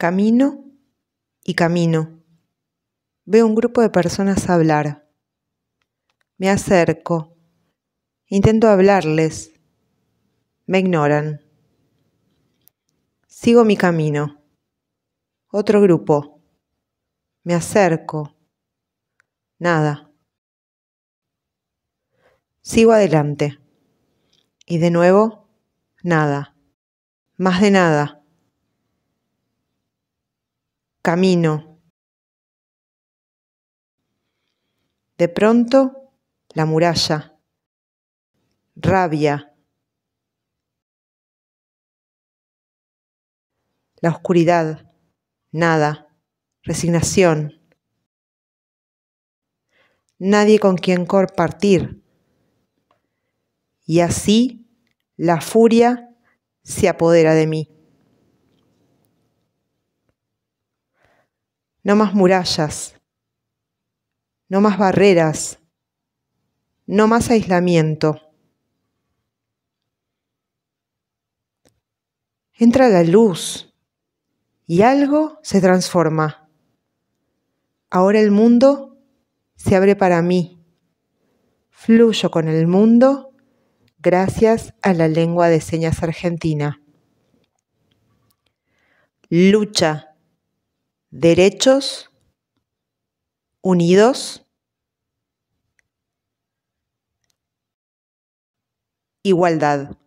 Camino y camino. Veo un grupo de personas hablar. Me acerco. Intento hablarles. Me ignoran. Sigo mi camino. Otro grupo. Me acerco. Nada. Sigo adelante. Y de nuevo, nada. Más de nada camino. De pronto, la muralla. Rabia. La oscuridad. Nada. Resignación. Nadie con quien compartir. Y así la furia se apodera de mí. No más murallas, no más barreras, no más aislamiento. Entra la luz y algo se transforma. Ahora el mundo se abre para mí. Fluyo con el mundo gracias a la lengua de señas argentina. Lucha derechos, unidos, igualdad.